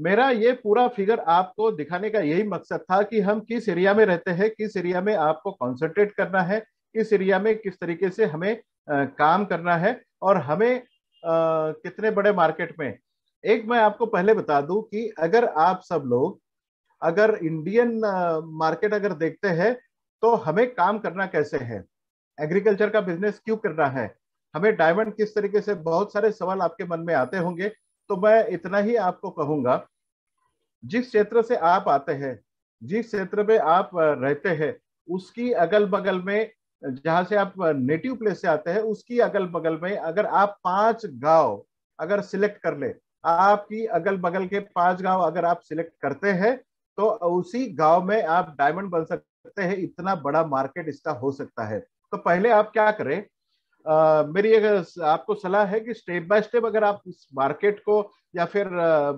मेरा ये पूरा फिगर आपको दिखाने का यही मकसद था कि हम किस एरिया में रहते हैं किस एरिया में आपको कॉन्सेंट्रेट करना है किस एरिया में किस तरीके से हमें आ, काम करना है और हमें आ, कितने बड़े मार्केट में एक मैं आपको पहले बता दूं कि अगर आप सब लोग अगर इंडियन मार्केट अगर देखते हैं तो हमें काम करना कैसे है एग्रीकल्चर का बिजनेस क्यों करना है हमें डायमंड किस तरीके से बहुत सारे सवाल आपके मन में आते होंगे तो मैं इतना ही आपको कहूंगा जिस क्षेत्र से आप आते हैं जिस क्षेत्र में आप रहते हैं उसकी अगल बगल में जहां से आप नेटिव प्लेस से आते हैं उसकी अगल बगल में अगर आप पांच गांव अगर सिलेक्ट कर ले आपकी अगल बगल के पांच गांव अगर आप सिलेक्ट करते हैं तो उसी गांव में आप डायमंड बन सकते हैं इतना बड़ा मार्केट इसका हो सकता है तो पहले आप क्या करें मेरी अगर आपको सलाह है कि स्टेप बाय स्टेप अगर आप इस मार्केट को या फिर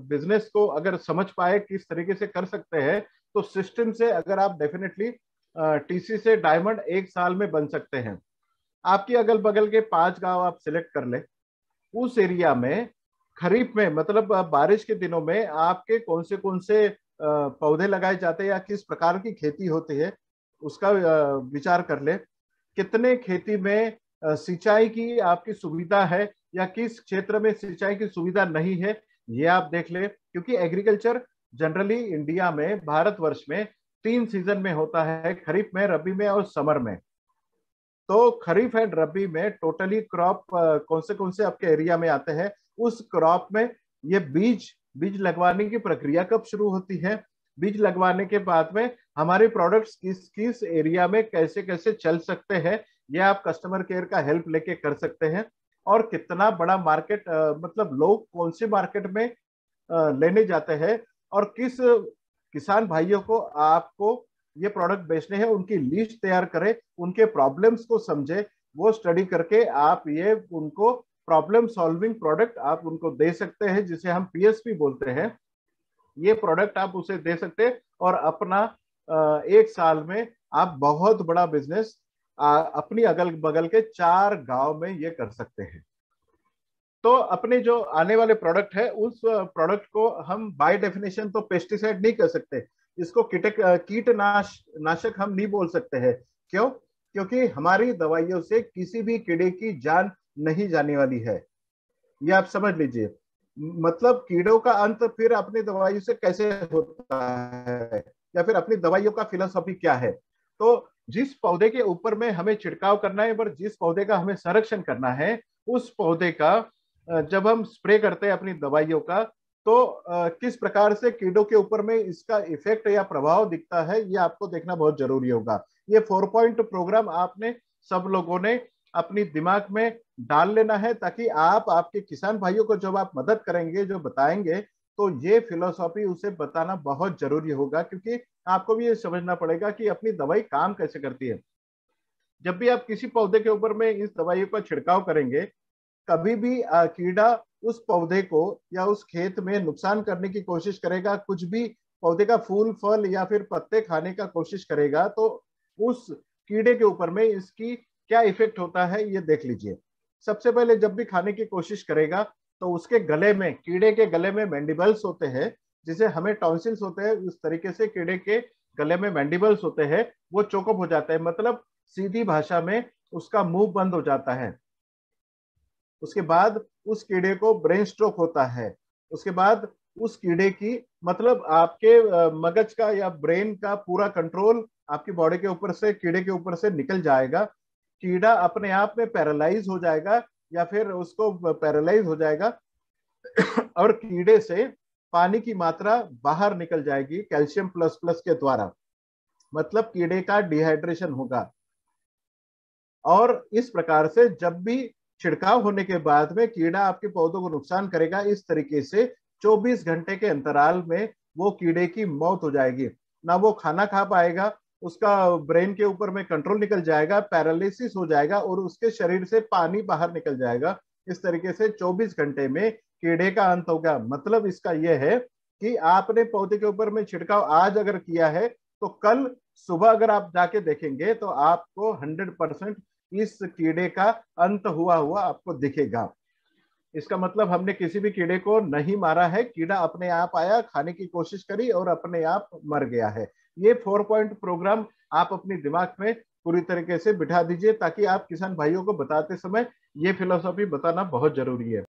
बिजनेस को अगर समझ पाए किस तरीके से कर सकते हैं तो सिस्टम से अगर आप डेफिनेटली टीसी से डायमंड एक साल में बन सकते हैं आपके अगल बगल के पांच गांव आप सिलेक्ट कर ले उस एरिया में खरीफ में मतलब बारिश के दिनों में आपके कौन से कौन से पौधे लगाए जाते हैं या किस प्रकार की खेती होती है उसका विचार कर ले कितने खेती में सिंचाई की आपकी सुविधा है या किस क्षेत्र में सिंचाई की सुविधा नहीं है ये आप देख ले क्योंकि एग्रीकल्चर जनरली इंडिया में भारतवर्ष में तीन सीजन में होता है खरीफ में रबी में और समर में तो खरीफ एंड रबी में टोटली क्रॉप कौन से कौन से आपके एरिया में आते हैं उस क्रॉप में ये बीज बीज लगवाने की प्रक्रिया कब शुरू होती है बीज लगवाने के बाद में हमारे प्रोडक्ट्स किस किस एरिया में कैसे कैसे चल सकते हैं ये आप कस्टमर केयर का हेल्प लेके कर सकते हैं और कितना बड़ा मार्केट मतलब लोग कौन से मार्केट में लेने जाते हैं और किस किसान भाइयों को आपको ये प्रोडक्ट बेचने हैं उनकी लिस्ट तैयार करें उनके प्रॉब्लम्स को समझे वो स्टडी करके आप ये उनको प्रॉब्लम सॉल्विंग प्रोडक्ट आप उनको दे सकते हैं जिसे हम पीएसपी बोलते हैं ये प्रोडक्ट आप उसे दे सकते हैं और अपना एक साल में आप बहुत बड़ा बिजनेस आ, अपनी अगल बगल के चार गांव में ये कर सकते हैं तो अपने जो आने वाले प्रोडक्ट है उस प्रोडक्ट को हम बाय डेफिनेशन तो पेस्टिसाइड नहीं कर सकते इसको कीटक कीटनाश नाशक हम नहीं बोल सकते हैं क्यों क्योंकि हमारी दवाइयों से किसी भी कीड़े की जान नहीं जाने वाली है ये आप समझ लीजिए मतलब कीड़ों का अंत फिर अपनी दवाइयों से कैसे होता है या फिर अपनी दवाइयों का फिलोसॉफी क्या है तो जिस पौधे के ऊपर में हमें छिड़काव करना है पर जिस पौधे का हमें संरक्षण करना है उस पौधे का जब हम स्प्रे करते हैं अपनी दवाइयों का तो किस प्रकार से कीड़ों के ऊपर में इसका इफेक्ट या प्रभाव दिखता है ये आपको देखना बहुत जरूरी होगा ये फोर पॉइंट प्रोग्राम आपने सब लोगों ने अपनी दिमाग में डाल लेना है ताकि आप आपके किसान भाइयों को जब आप मदद करेंगे जो बताएंगे तो ये फिलोसॉफी उसे बताना बहुत जरूरी होगा क्योंकि आपको भी ये समझना पड़ेगा कि अपनी दवाई काम कैसे करती है जब भी आप किसी पौधे के ऊपर में इस दवाइयों का छिड़काव करेंगे कभी भी कीड़ा उस पौधे को या उस खेत में नुकसान करने की कोशिश करेगा कुछ भी पौधे का फूल फल या फिर पत्ते खाने का कोशिश करेगा तो उस कीड़े के ऊपर में इसकी क्या इफेक्ट होता है ये देख लीजिए सबसे पहले जब भी खाने की कोशिश करेगा तो उसके गले में कीड़े के गले में मैंडिबल्स होते हैं जिसे हमें टॉन्सिल्स होते हैं उस तरीके से कीड़े के गले में मैंडिबल्स होते हैं वो चोकअप हो जाते हैं मतलब सीधी भाषा में उसका मुंह बंद हो जाता है उसके बाद उस कीड़े को ब्रेन स्ट्रोक होता है उसके बाद उस कीड़े की मतलब आपके मगज का या ब्रेन का पूरा कंट्रोल आपकी बॉडी के ऊपर से कीड़े के ऊपर से निकल जाएगा कीड़ा अपने आप में पैरालाइज हो जाएगा या फिर उसको पैरालाइज हो जाएगा और कीड़े से पानी की मात्रा बाहर निकल जाएगी कैल्शियम प्लस प्लस के द्वारा मतलब कीड़े का डिहाइड्रेशन होगा और इस प्रकार से जब भी छिड़काव होने के बाद में कीड़ा आपके पौधों को नुकसान करेगा इस तरीके से 24 घंटे के अंतराल में वो कीड़े की मौत हो जाएगी ना वो खाना खा पाएगा उसका ब्रेन के ऊपर में कंट्रोल निकल जाएगा पैरालिसिस हो जाएगा और उसके शरीर से पानी बाहर निकल जाएगा इस तरीके से 24 घंटे में कीड़े का अंत होगा मतलब इसका यह है कि आपने पौधे के ऊपर में छिड़काव आज अगर किया है तो कल सुबह अगर आप जाके देखेंगे तो आपको हंड्रेड परसेंट इस कीड़े का अंत हुआ हुआ आपको दिखेगा इसका मतलब हमने किसी भी कीड़े को नहीं मारा है कीड़ा अपने आप आया खाने की कोशिश करी और अपने आप मर गया है ये फोर पॉइंट प्रोग्राम आप अपने दिमाग में पूरी तरीके से बिठा दीजिए ताकि आप किसान भाइयों को बताते समय ये फिलोसॉफी बताना बहुत जरूरी है